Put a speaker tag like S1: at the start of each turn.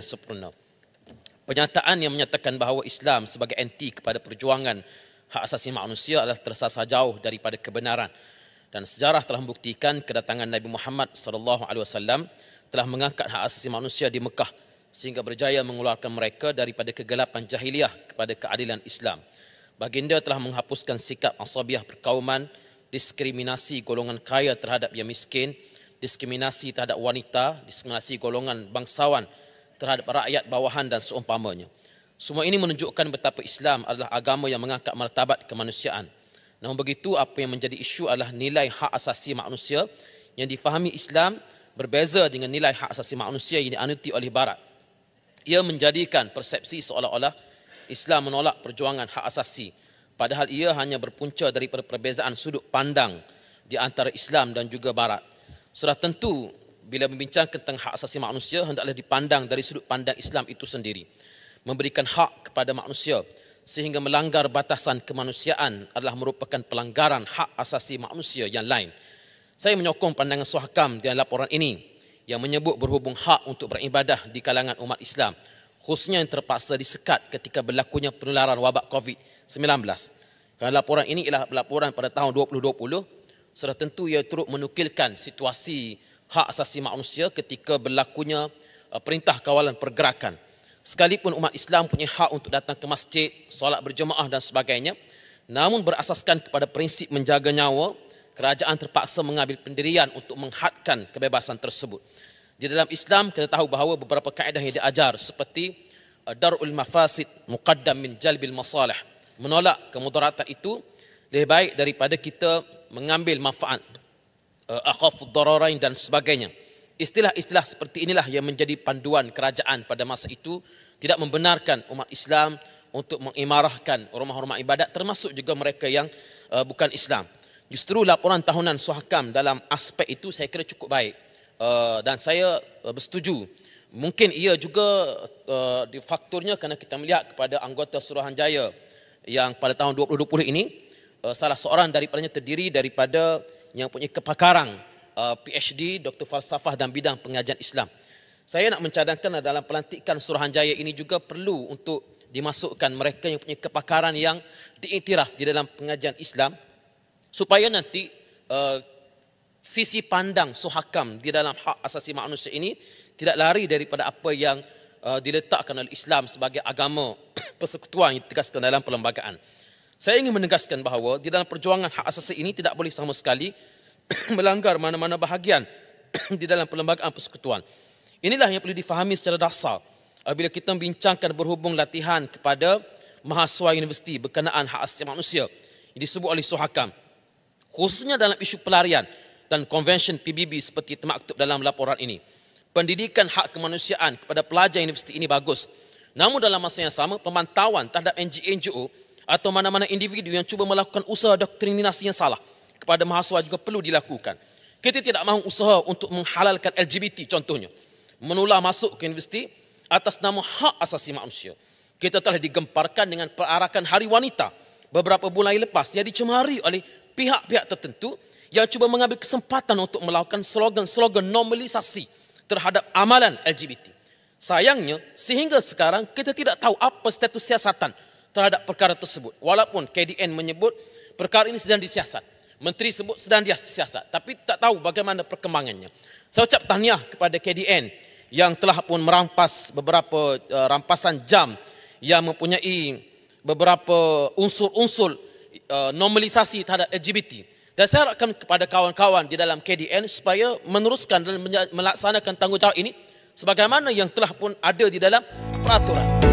S1: yang sempurna. Penyataan yang menyatakan bahawa Islam sebagai anti kepada perjuangan hak asasi manusia adalah tersasar jauh daripada kebenaran. Dan sejarah telah membuktikan kedatangan Nabi Muhammad sallallahu alaihi wasallam telah mengangkat hak asasi manusia di Mekah sehingga berjaya mengeluarkan mereka daripada kegelapan jahiliah kepada keadilan Islam. Baginda telah menghapuskan sikap asabiah perkauman, diskriminasi golongan kaya terhadap yang miskin, diskriminasi terhadap wanita, diskriminasi golongan bangsawan terhadap rakyat bawahan dan seumpamanya. Semua ini menunjukkan betapa Islam adalah agama yang mengangkat martabat kemanusiaan. Namun begitu, apa yang menjadi isu adalah nilai hak asasi manusia yang difahami Islam berbeza dengan nilai hak asasi manusia yang dianuti oleh Barat. Ia menjadikan persepsi seolah-olah Islam menolak perjuangan hak asasi. Padahal ia hanya berpunca dari perbezaan sudut pandang di antara Islam dan juga Barat. Sudah tentu bila membincang tentang hak asasi manusia hendaklah dipandang dari sudut pandang Islam itu sendiri. Memberikan hak kepada manusia sehingga melanggar batasan kemanusiaan adalah merupakan pelanggaran hak asasi manusia yang lain. Saya menyokong pandangan Suhakam dalam laporan ini yang menyebut berhubung hak untuk beribadah di kalangan umat Islam khususnya yang terpaksa disekat ketika berlakunya penularan wabak COVID-19. Kerana laporan ini ialah laporan pada tahun 2020 sudah tentu ia turut menukilkan situasi hak asasi manusia ketika berlakunya uh, perintah kawalan pergerakan. Sekalipun umat Islam punya hak untuk datang ke masjid, solat berjemaah dan sebagainya, namun berasaskan kepada prinsip menjaga nyawa, kerajaan terpaksa mengambil pendirian untuk menghadkan kebebasan tersebut. Di dalam Islam kita tahu bahawa beberapa kaedah yang diajar seperti uh, darul mafasid muqaddam min jalbil masalih, menolak kemudaratan itu lebih baik daripada kita mengambil manfaat Eh, akhafud dararain dan sebagainya. Istilah-istilah seperti inilah yang menjadi panduan kerajaan pada masa itu tidak membenarkan umat Islam untuk mengimarahkan rumah-rumah ibadat termasuk juga mereka yang uh, bukan Islam. Justru laporan tahunan Suhakam dalam aspek itu saya kira cukup baik. Uh, dan saya uh, bersetuju. Mungkin ia juga uh, fakturnya kerana kita melihat kepada anggota Suruhanjaya yang pada tahun 2020 ini uh, salah seorang daripadanya terdiri daripada yang punya kepakaran uh, PhD, Dr Falsafah dan bidang pengajian Islam. Saya nak mencadangkan lah dalam pelantikan Suruhanjaya ini juga perlu untuk dimasukkan mereka yang punya kepakaran yang diiktiraf di dalam pengajian Islam supaya nanti uh, sisi pandang suhakam di dalam hak asasi manusia ini tidak lari daripada apa yang uh, diletakkan oleh Islam sebagai agama persekutuan yang ditegaskan dalam perlembagaan. Saya ingin menegaskan bahawa di dalam perjuangan hak asasi ini tidak boleh sama sekali melanggar mana-mana bahagian di dalam perlembagaan persekutuan. Inilah yang perlu difahami secara dasar apabila kita membincangkan berhubung latihan kepada mahasiswa universiti berkenaan hak asasi manusia yang disebut oleh Suhakam. Khususnya dalam isu pelarian dan konvensyen PBB seperti termaktub dalam laporan ini. Pendidikan hak kemanusiaan kepada pelajar universiti ini bagus. Namun dalam masa yang sama, pemantauan terhadap NGO-NGO atau mana-mana individu yang cuba melakukan usaha doktrinasi yang salah kepada mahasiswa juga perlu dilakukan. Kita tidak mahu usaha untuk menghalalkan LGBT contohnya. Menular masuk ke universiti atas nama hak asasi manusia. Kita telah digemparkan dengan perarakan Hari Wanita beberapa bulan lepas yang dicemari oleh pihak-pihak tertentu yang cuba mengambil kesempatan untuk melakukan slogan-slogan normalisasi terhadap amalan LGBT. Sayangnya, sehingga sekarang kita tidak tahu apa status siasatan terhadap perkara tersebut. Walaupun KDN menyebut perkara ini sedang disiasat. Menteri sebut sedang disiasat. Tapi tak tahu bagaimana perkembangannya. Saya ucap tahniah kepada KDN yang telah pun merampas beberapa uh, rampasan jam yang mempunyai beberapa unsur-unsur uh, normalisasi terhadap LGBT. Dan saya harapkan kepada kawan-kawan di dalam KDN supaya meneruskan dan melaksanakan tanggungjawab ini sebagaimana yang telah pun ada di dalam peraturan.